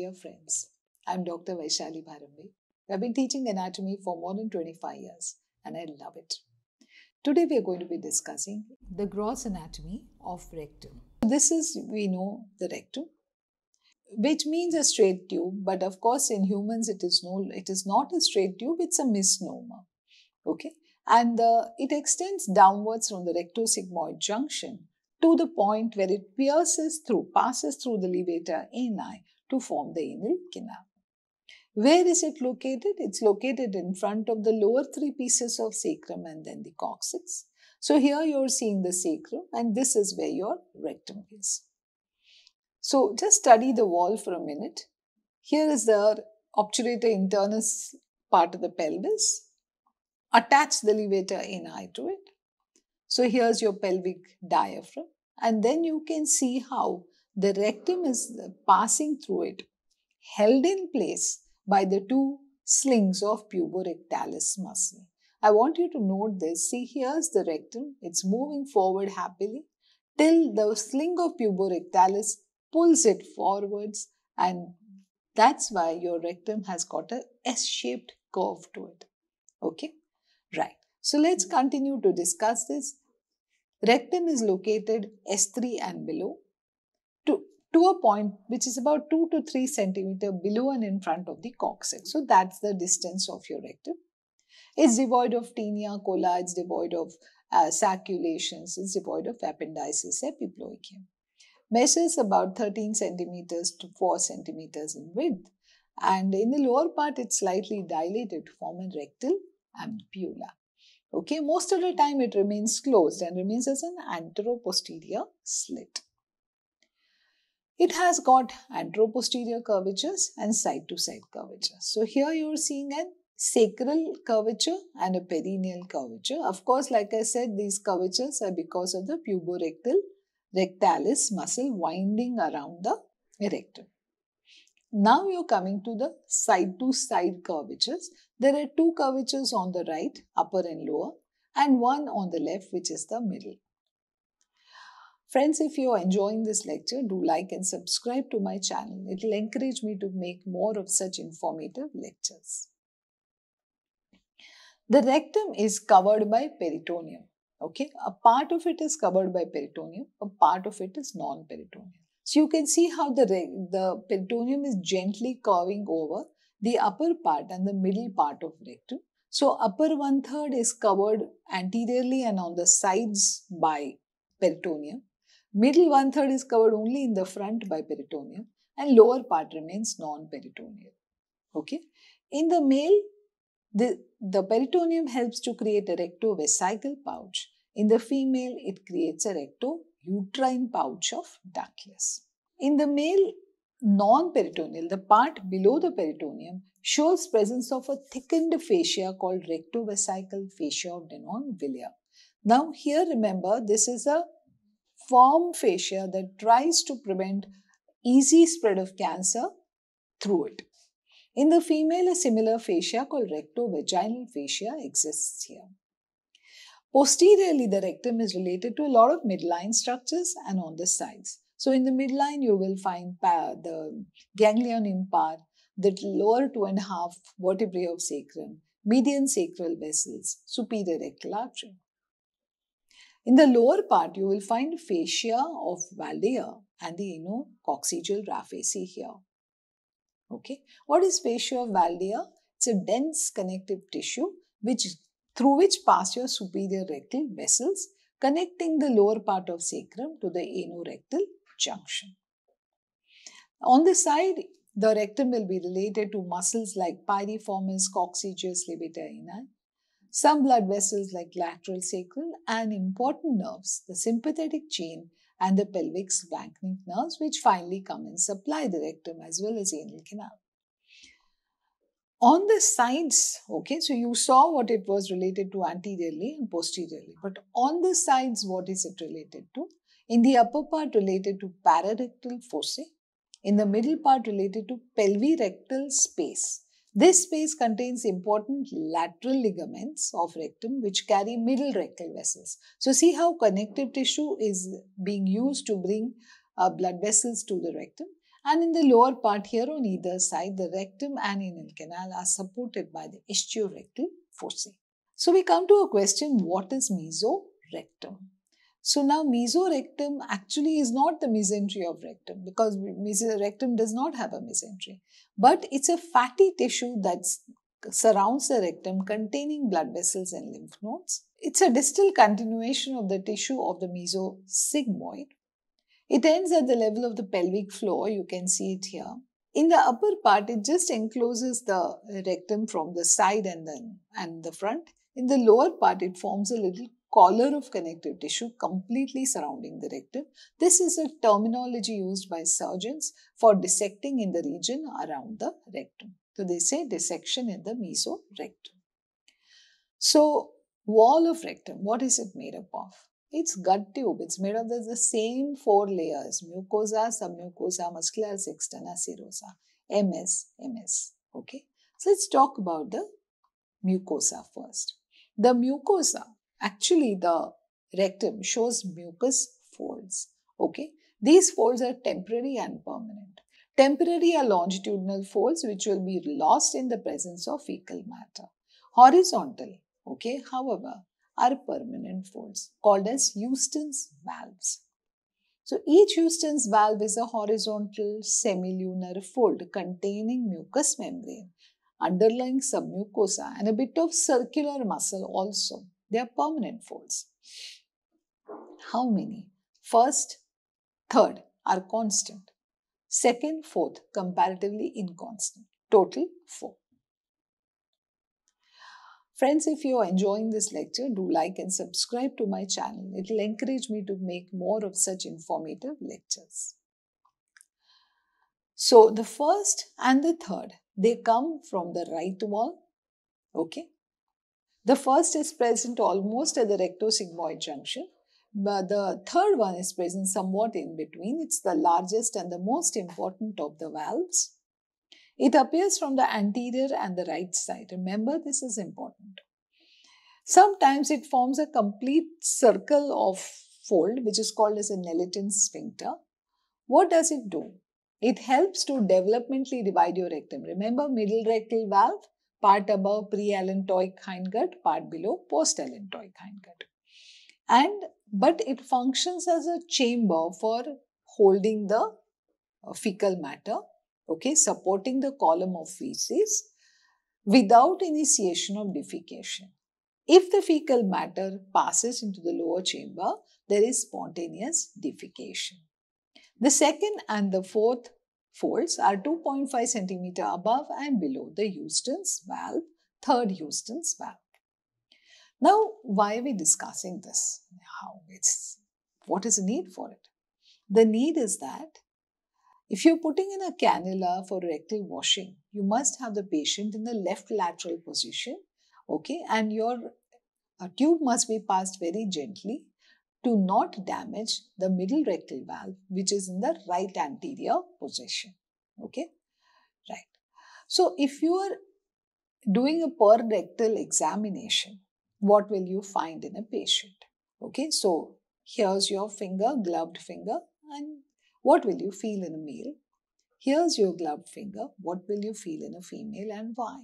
dear friends. I'm Dr. Vaishali Bharambe. I've been teaching anatomy for more than 25 years and I love it. Today we are going to be discussing the gross anatomy of rectum. This is, we know, the rectum, which means a straight tube, but of course in humans it is no, it is not a straight tube, it's a misnomer. Okay, and uh, it extends downwards from the rectosigmoid junction to the point where it pierces through, passes through the levator ani to form the anal canal. Where is it located? It's located in front of the lower three pieces of sacrum and then the coccyx. So here you're seeing the sacrum and this is where your rectum is. So just study the wall for a minute. Here is the obturator internus part of the pelvis. Attach the levator ani to it. So here's your pelvic diaphragm and then you can see how the rectum is passing through it, held in place by the two slings of puborectalis muscle. I want you to note this. See, here's the rectum. It's moving forward happily till the sling of puborectalis pulls it forwards and that's why your rectum has got a S-shaped curve to it. Okay? Right. So let's continue to discuss this. Rectum is located S3 and below to a point which is about 2 to 3 centimeter below and in front of the coccyx. So that's the distance of your rectum. It's devoid of tinea, cola, it's devoid of uh, sacculations, it's devoid of appendices, epiploicae. Measures about 13 centimeters to 4 centimeters in width and in the lower part it's slightly dilated to form a rectal ampulla. Okay, most of the time it remains closed and remains as an anteroposterior slit. It has got anteroposterior curvatures and side-to-side curvatures. So here you are seeing an sacral curvature and a perineal curvature. Of course, like I said, these curvatures are because of the puborectal rectalis muscle winding around the rectum. Now you're coming to the side to -side curvatures. There are two curvatures on the right, upper and lower, and one on the left, which is the middle. Friends, if you're enjoying this lecture, do like and subscribe to my channel. It'll encourage me to make more of such informative lectures. The rectum is covered by peritoneum. Okay, a part of it is covered by peritoneum, a part of it is non-peritoneum. So you can see how the, the peritoneum is gently curving over the upper part and the middle part of rectum. So upper one third is covered anteriorly and on the sides by peritoneum Middle one third is covered only in the front by peritoneum and lower part remains non-peritoneal. Okay. In the male, the, the peritoneum helps to create a rectovesical pouch. In the female, it creates a rectouterine pouch of Duckless. In the male non-peritoneal, the part below the peritoneum shows presence of a thickened fascia called rectovesical fascia of Denon villia. Now here remember this is a Form fascia that tries to prevent easy spread of cancer through it. In the female, a similar fascia called rectovaginal fascia exists here. Posteriorly, the rectum is related to a lot of midline structures and on the sides. So, in the midline, you will find the ganglion in part, the lower two and a half vertebrae of sacrum, median sacral vessels, superior rectal artery. In the lower part, you will find fascia of Valdea and the enococcygeal raphaceae here. Okay, what is fascia of Valdea? It's a dense connective tissue which through which pass your superior rectal vessels connecting the lower part of sacrum to the anorectal junction. On this side, the rectum will be related to muscles like piriformis, coccygeus, levator some blood vessels like lateral sacral and important nerves, the sympathetic chain and the pelvic splanchnic nerves, which finally come and supply the rectum as well as anal canal. On the sides, okay, so you saw what it was related to anteriorly and posteriorly, but on the sides, what is it related to? In the upper part, related to pararectal fossa. In the middle part, related to pelvirectal space this space contains important lateral ligaments of rectum which carry middle rectal vessels. So see how connective tissue is being used to bring uh, blood vessels to the rectum. And in the lower part here on either side, the rectum and anal canal are supported by the ischiorectal fossa. So we come to a question, what is mesorectum? So now mesorectum actually is not the mesentery of rectum because mesorectum does not have a mesentery. But it's a fatty tissue that surrounds the rectum containing blood vessels and lymph nodes. It's a distal continuation of the tissue of the mesosigmoid. It ends at the level of the pelvic floor. You can see it here. In the upper part, it just encloses the rectum from the side and then and the front. In the lower part, it forms a little collar of connective tissue completely surrounding the rectum. This is a terminology used by surgeons for dissecting in the region around the rectum. So they say dissection in the mesorectum. So wall of rectum, what is it made up of? It's gut tube. It's made up of the same four layers, mucosa, submucosa, muscular, externa, serosa, MS, MS. Okay. So let's talk about the mucosa first. The mucosa actually the rectum shows mucus folds. Okay, these folds are temporary and permanent. Temporary are longitudinal folds which will be lost in the presence of fecal matter. Horizontal, okay, however, are permanent folds called as Houston's valves. So each Houston's valve is a horizontal semilunar fold containing mucous membrane, underlying submucosa and a bit of circular muscle also. They are permanent folds. How many? First, third are constant. Second, fourth, comparatively inconstant. Total, four. Friends, if you are enjoying this lecture, do like and subscribe to my channel. It will encourage me to make more of such informative lectures. So, the first and the third, they come from the right wall, okay, the first is present almost at the rectosigmoid junction. But the third one is present somewhat in between. It's the largest and the most important of the valves. It appears from the anterior and the right side. Remember, this is important. Sometimes it forms a complete circle of fold, which is called as a Nelitin sphincter. What does it do? It helps to developmentally divide your rectum. Remember middle rectal valve? part above pre-allantoic hindgut, part below post-allantoic hindgut. And but it functions as a chamber for holding the uh, fecal matter, okay, supporting the column of feces without initiation of defecation. If the fecal matter passes into the lower chamber, there is spontaneous defecation. The second and the fourth folds are 2.5 cm above and below the Houston's valve, third Houston's valve. Now, why are we discussing this? How it's what is the need for it? The need is that if you're putting in a cannula for rectal washing, you must have the patient in the left lateral position, okay, and your tube must be passed very gently to not damage the middle rectal valve, which is in the right anterior position. Okay, right. So, if you are doing a per rectal examination, what will you find in a patient? Okay, so here's your finger, gloved finger, and what will you feel in a male? Here's your gloved finger, what will you feel in a female, and why?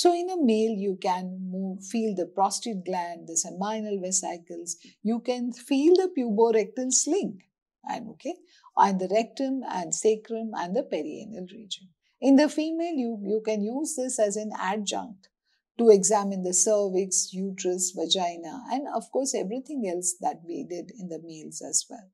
So in a male, you can move, feel the prostate gland, the seminal vesicles. You can feel the puborectal sling, and okay, and the rectum and sacrum and the perianal region. In the female, you, you can use this as an adjunct to examine the cervix, uterus, vagina, and of course everything else that we did in the males as well.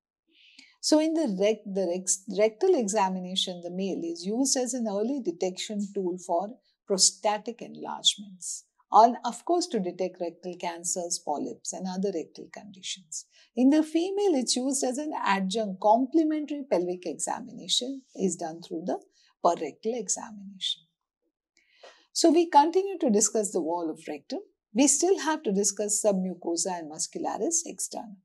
So, in the, rect the rectal examination, the male is used as an early detection tool for prostatic enlargements, and of course to detect rectal cancers, polyps and other rectal conditions. In the female, it's used as an adjunct complementary pelvic examination is done through the perrectal examination. So we continue to discuss the wall of rectum. We still have to discuss submucosa and muscularis externa.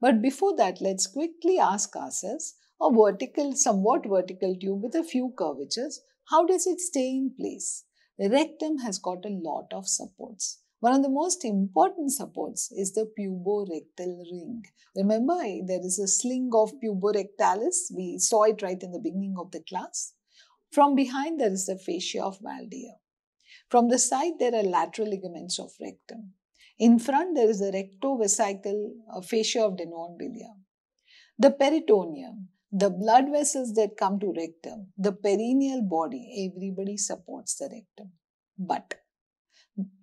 But before that, let's quickly ask ourselves a vertical, somewhat vertical tube with a few curvatures how does it stay in place? The rectum has got a lot of supports. One of the most important supports is the puborectal ring. Remember, there is a sling of puborectalis. We saw it right in the beginning of the class. From behind, there is the fascia of Valdia. From the side, there are lateral ligaments of rectum. In front, there is the rectovesical uh, fascia of denon bilia. The peritoneum the blood vessels that come to rectum the perineal body everybody supports the rectum but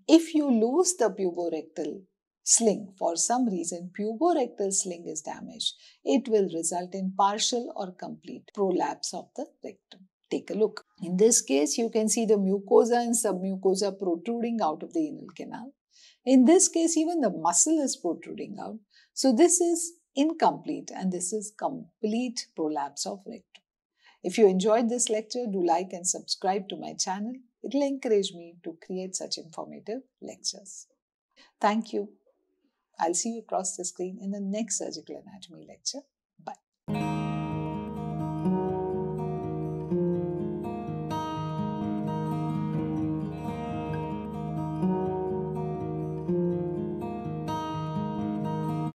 if you lose the puborectal sling for some reason puborectal sling is damaged it will result in partial or complete prolapse of the rectum take a look in this case you can see the mucosa and submucosa protruding out of the anal canal in this case even the muscle is protruding out so this is incomplete and this is complete prolapse of rectum. If you enjoyed this lecture, do like and subscribe to my channel. It will encourage me to create such informative lectures. Thank you. I'll see you across the screen in the next surgical anatomy lecture. Bye.